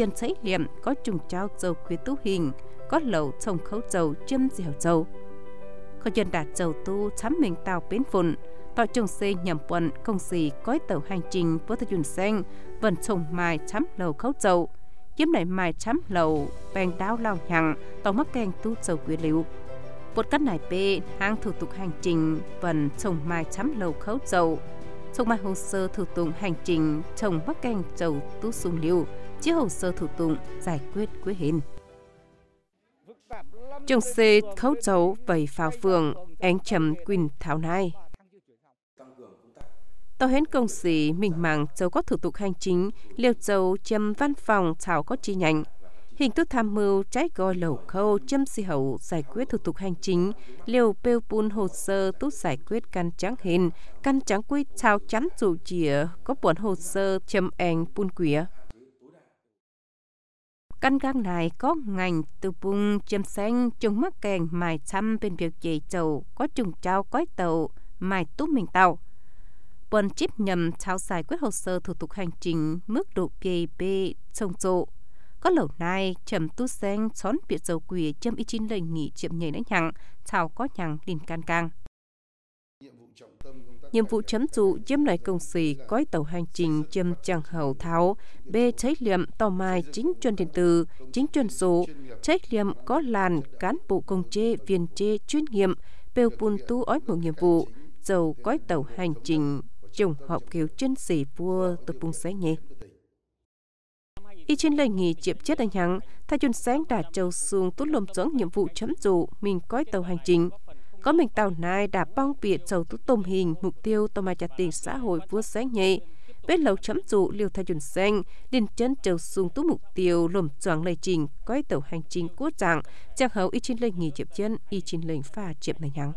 dân sấy liệm có trùng trao dầu khuyết tú hình, có lầu trồng khấu dầu châm dẻo dầu. Có chân đạt dầu tu chấm mình tàu bến phụn, tạo trồng xê nhầm quận công xì cõi tàu hành trình vô tư dùn xanh, vần trồng mài chấm lầu khấu dầu, chiếm đại mài chấm lầu, bèn đáo lao nhặng, tàu mắc kèn tu dầu quý liệu. Vột cắt nải bê, hàng thủ tục hành trình, vần trồng mài chấm lầu khấu dầu, trồng mài hồ sơ thủ tục hành trình, trồng mắc kèn dầu tu sung liều, chia hồ sơ thủ tục giải quyết quyết hình. Trường xe khấu dấu vầy phào phường, ánh chầm quỳnh tháo nai. Tàu hến công sĩ mình màng dấu có thủ tục hành chính, liều dấu chấm văn phòng thảo có chi nhánh. Hình thức tham mưu trái goi lẩu khâu châm si hậu giải quyết thủ tục hành chính, liều bêu bùn hồ sơ tút giải quyết căn trắng hình, căn trắng quy thao chắn chủ chìa có buồn hồ sơ châm ảnh bùn quía. Căn gang này có ngành từ bung chim xanh chung mắc kèn mài thăm bên việc dạy chầu có trùng trao quái tàu mài túp mình tàu. Bọn chip nhầm trao giải quyết hồ sơ thủ tục hành trình mức độ PAP trông trụ Có lẩu này chầm tu xanh xón biệt dầu quỷ châm y chín lệnh nghỉ chậm nhảy đánh nhặng trao có nhằng đình can càng. càng nhiệm vụ chấm dụ chiếm lại công sĩ cõi tàu hành trình chiếm chẳng hầu tháo bê trách liệm tàu mai chính chuẩn điện tử chính chuẩn số trách liệm có làn cán bộ công chê viên chê chuyên nghiệm bêu bùn tu ói một nhiệm vụ dầu cõi tàu hành trình chủng họp kiểu chân sĩ vua từ bung sáng nhé y trên lời nghỉ chiếm chết anh hắn thay chuyên sáng đã trầu xuồng tốt lùm dẫn nhiệm vụ chấm dụ mình cõi tàu hành trình có mình tàu này đã bong biệt dầu tú tôm hình mục tiêu tôm mà trả tiền xã hội vua sáng nhẹ vết lầu chấm dụ liều thay chuẩn xanh đến chân trầu xuống tú mục tiêu lồm choàng lây trình coi tàu hành trình quốc trạng trang hậu y chín lệnh nghỉ chịp chân y chín lệnh pha chịp này nhắng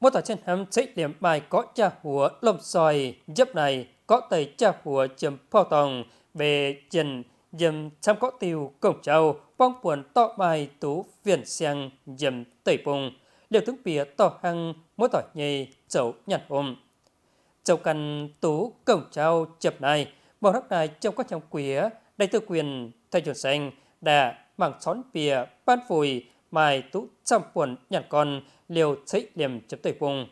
một tòa chân hầm xây điểm bài có cha hùa lồm xoài dấp này có tẩy cha hùa chấm phao tòng về trình dầm chăm có tiêu cổng châu bong buồn to bài tú viện sang dầm tẩy bùng liệu tướng bìa tỏ hăng mỗi tỏi nhì chậu nhặt ôm. Châu cần tú cổng trao chập này, bảo rắc này châu các trong quía, đại tư quyền thay chuẩn xanh, đà mảng xón bìa ban phùi, mài tú trăm quần nhặt con, liều thấy liềm chấm tẩy vùng.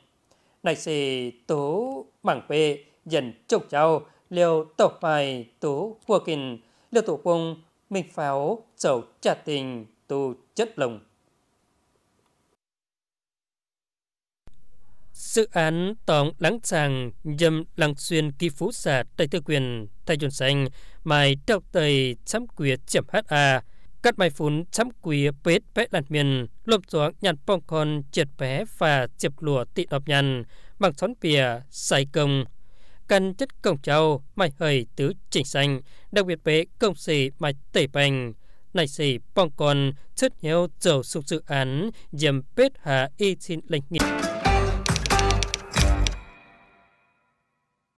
Này xì tú mảng bê, dần trông trao, liều tổ mài tú vua kinh liều tổ vùng, mình pháo, chậu trả tình, tu chất lồng. Dự án tổng lắng sàng dâm lăng xuyên kỳ phú xà tây tư quyền thay dồn xanh mai trao tầy chấm quyệt chấm HA cắt mai phún chấm quý bết bé làn miền lộm xuống nhặt bong con triệt bé và chịp lùa tị đọc nhằn bằng xón pìa sai công căn chất công châu mai hời tứ chỉnh xanh đặc biệt bế công sĩ mai tẩy bành này sĩ bong con chất hiếu dầu sụp dự án dầm bết hạ y xin lệnh nghiệp